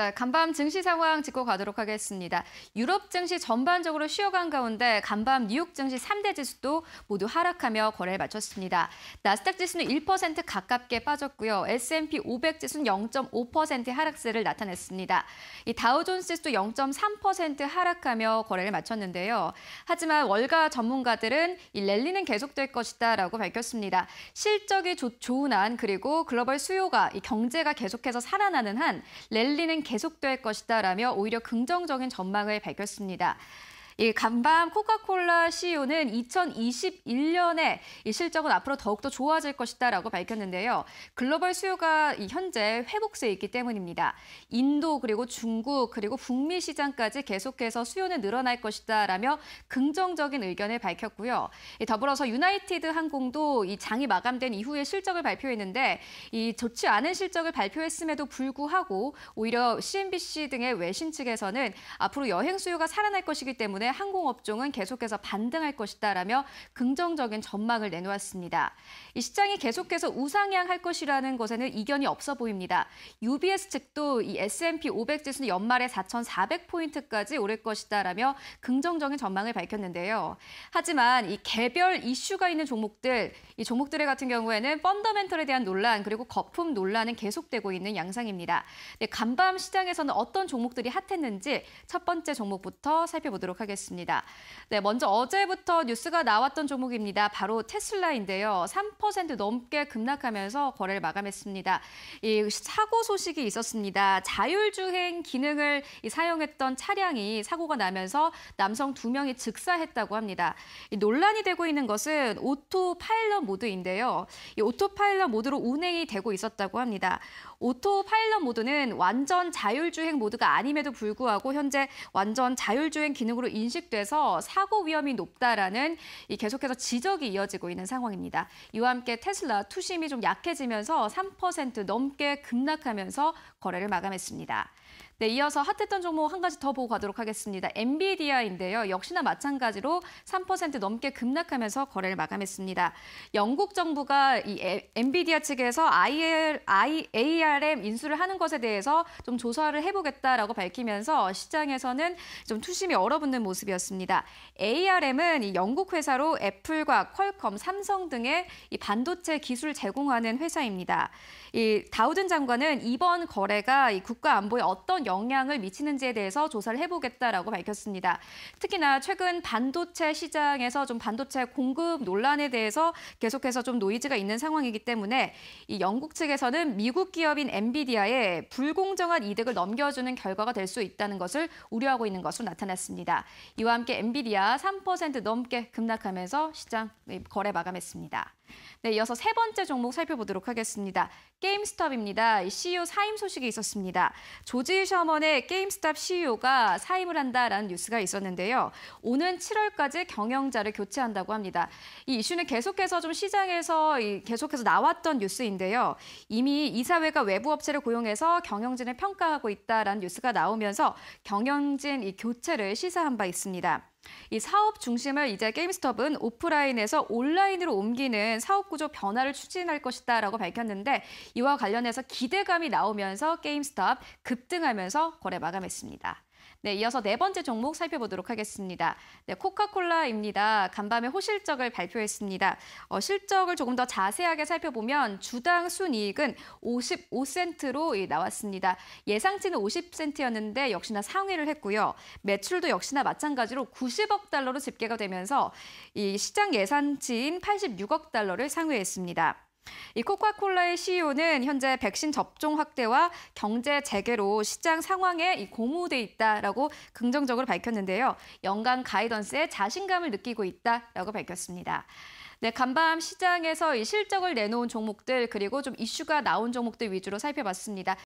네, 간밤 증시 상황 짚고 가도록 하겠습니다. 유럽 증시 전반적으로 쉬어간 가운데 간밤 뉴욕 증시 3대 지수도 모두 하락하며 거래를 마쳤습니다. 나스닥 지수는 1% 가깝게 빠졌고요. S&P 500 지수는 0.5% 하락세를 나타냈습니다. 이 다우존스 지수도 0.3% 하락하며 거래를 마쳤는데요. 하지만 월가 전문가들은 이 랠리는 계속될 것이다라고 밝혔습니다. 실적이 조, 좋은 한 그리고 글로벌 수요가 이 경제가 계속해서 살아나는 한 랠리는 계속될 것이다라며 오히려 긍정적인 전망을 밝혔습니다. 이 간밤 코카콜라 CEO는 2021년에 이 실적은 앞으로 더욱더 좋아질 것이다라고 밝혔는데요. 글로벌 수요가 현재 회복세에 있기 때문입니다. 인도 그리고 중국 그리고 북미 시장까지 계속해서 수요는 늘어날 것이다라며 긍정적인 의견을 밝혔고요. 더불어서 유나이티드 항공도 이 장이 마감된 이후에 실적을 발표했는데 이 좋지 않은 실적을 발표했음에도 불구하고 오히려 CNBC 등의 외신 측에서는 앞으로 여행 수요가 살아날 것이기 때문에 항공업종은 계속해서 반등할 것이다라며 긍정적인 전망을 내놓았습니다. 이 시장이 계속해서 우상향할 것이라는 것에는 이견이 없어 보입니다. UBS 측도 이 S&P 500 지수는 연말에 4,400포인트까지 오를 것이다라며 긍정적인 전망을 밝혔는데요. 하지만 이 개별 이슈가 있는 종목들, 이 종목들의 같은 경우에는 펀더멘털에 대한 논란 그리고 거품 논란은 계속되고 있는 양상입니다. 네, 간밤 시장에서는 어떤 종목들이 핫했는지 첫 번째 종목부터 살펴보도록 하겠습니다. 보겠습니다. 네, 먼저 어제부터 뉴스가 나왔던 종목입니다. 바로 테슬라인데요. 3% 넘게 급락하면서 거래를 마감했습니다. 이 사고 소식이 있었습니다. 자율주행 기능을 사용했던 차량이 사고가 나면서 남성 두 명이 즉사했다고 합니다. 논란이 되고 있는 것은 오토파일럿 모드인데요. 이 오토파일럿 모드로 운행이 되고 있었다고 합니다. 오토파일럿 모드는 완전 자율주행 모드가 아님에도 불구하고 현재 완전 자율주행 기능으로 인식돼서 사고 위험이 높다라는 계속해서 지적이 이어지고 있는 상황입니다. 이와 함께 테슬라 투심이 좀 약해지면서 3% 넘게 급락하면서 거래를 마감했습니다. 네, 이어서 핫했던 종목 한 가지 더 보고 가도록 하겠습니다. 엔비디아인데요. 역시나 마찬가지로 3% 넘게 급락하면서 거래를 마감했습니다. 영국 정부가 이 엔비디아 측에서 IL, IARM 인수를 하는 것에 대해서 좀 조사를 해보겠다라고 밝히면서 시장에서는 좀 투심이 얼어붙는 모습 모습이었습니다. ARM은 영국 회사로 애플과 퀄컴, 삼성 등의 반도체 기술 제공하는 회사입니다. 다우든 장관은 이번 거래가 국가 안보에 어떤 영향을 미치는지에 대해서 조사를 해보겠다라고 밝혔습니다. 특히나 최근 반도체 시장에서 좀 반도체 공급 논란에 대해서 계속해서 좀 노이즈가 있는 상황이기 때문에 영국 측에서는 미국 기업인 엔비디아에 불공정한 이득을 넘겨주는 결과가 될 수 있다는 것을 우려하고 있는 것으로 나타났습니다. 이와 함께 엔비디아 3% 넘게 급락하면서 시장 거래 마감했습니다. 네, 이어서 세 번째 종목 살펴보도록 하겠습니다. 게임스톱입니다. CEO 사임 소식이 있었습니다. 조지 셔먼의 게임스톱 CEO가 사임을 한다라는 뉴스가 있었는데요. 오는 7월까지 경영자를 교체한다고 합니다. 이 이슈는 계속해서 좀 시장에서 계속해서 나왔던 뉴스인데요. 이미 이사회가 외부 업체를 고용해서 경영진을 평가하고 있다라는 뉴스가 나오면서 경영진 이 교체를 시사한 바 있습니다. 이 사업 중심을 이제 게임스톱은 오프라인에서 온라인으로 옮기는 사업 구조 변화를 추진할 것이다라고 밝혔는데 이와 관련해서 기대감이 나오면서 게임스톱 급등하면서 거래 마감했습니다. 네, 이어서 네 번째 종목 살펴보도록 하겠습니다. 네, 코카콜라입니다. 간밤에 호실적을 발표했습니다. 어, 실적을 조금 더 자세하게 살펴보면 주당 순이익은 55센트로 나왔습니다. 예상치는 50센트였는데 역시나 상회를 했고요. 매출도 역시나 마찬가지로 90억 달러로 집계가 되면서 이 시장 예산치인 86억 달러를 상회했습니다. 이 코카콜라의 CEO는 현재 백신 접종 확대와 경제 재개로 시장 상황에 고무돼 있다라고 긍정적으로 밝혔는데요. 연간 가이던스에 자신감을 느끼고 있다라고 밝혔습니다. 네, 간밤 시장에서 이 실적을 내놓은 종목들 그리고 좀 이슈가 나온 종목들 위주로 살펴봤습니다.